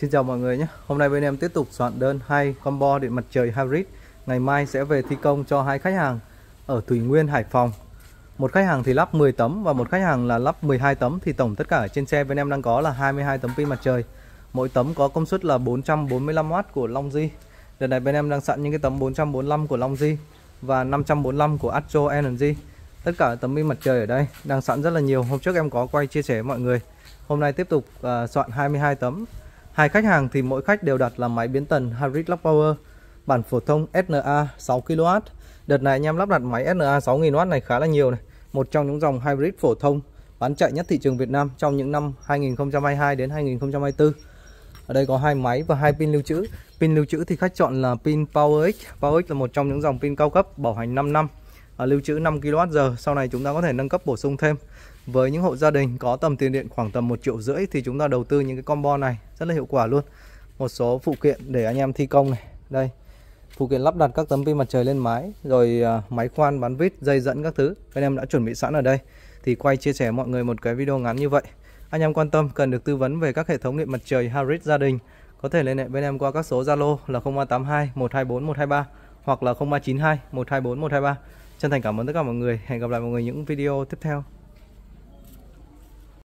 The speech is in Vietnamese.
Xin chào mọi người nhé. Hôm nay bên em tiếp tục soạn đơn hai combo điện mặt trời hybrid. Ngày mai sẽ về thi công cho hai khách hàng ở Thủy Nguyên, Hải Phòng. Một khách hàng thì lắp 10 tấm và một khách hàng là lắp 12 tấm thì tổng tất cả trên xe bên em đang có là 22 tấm pin mặt trời. Mỗi tấm có công suất là 445W của long di Đợt này bên em đang sẵn những cái tấm 445 của long di và 545 của Astro Energy. Tất cả tấm pin mặt trời ở đây đang sẵn rất là nhiều. Hôm trước em có quay chia sẻ mọi người. Hôm nay tiếp tục uh, soạn 22 tấm Hai khách hàng thì mỗi khách đều đặt là máy biến tần Hybrid Lock Power bản phổ thông SNA 6kW. Đợt này anh em lắp đặt máy SNA 6000W này khá là nhiều này, một trong những dòng hybrid phổ thông bán chạy nhất thị trường Việt Nam trong những năm 2022 đến 2024. Ở đây có hai máy và hai pin lưu trữ. Pin lưu trữ thì khách chọn là pin PowerX. PowerX là một trong những dòng pin cao cấp bảo hành 5 năm. À, lưu trữ 5 kWh, sau này chúng ta có thể nâng cấp bổ sung thêm. Với những hộ gia đình có tầm tiền điện khoảng tầm 1 triệu rưỡi thì chúng ta đầu tư những cái combo này rất là hiệu quả luôn một số phụ kiện để anh em thi công này đây phụ kiện lắp đặt các tấm pin mặt trời lên mái rồi à, máy khoan bán vít dây dẫn các thứ anh em đã chuẩn bị sẵn ở đây thì quay chia sẻ mọi người một cái video ngắn như vậy anh em quan tâm cần được tư vấn về các hệ thống điện mặt trời Harris gia đình có thể liên hệ bên em qua các số Zalo là 0382 124 123 hoặc là 0392 124 123 chân thành cảm ơn tất cả mọi người hẹn gặp lại mọi người những video tiếp theo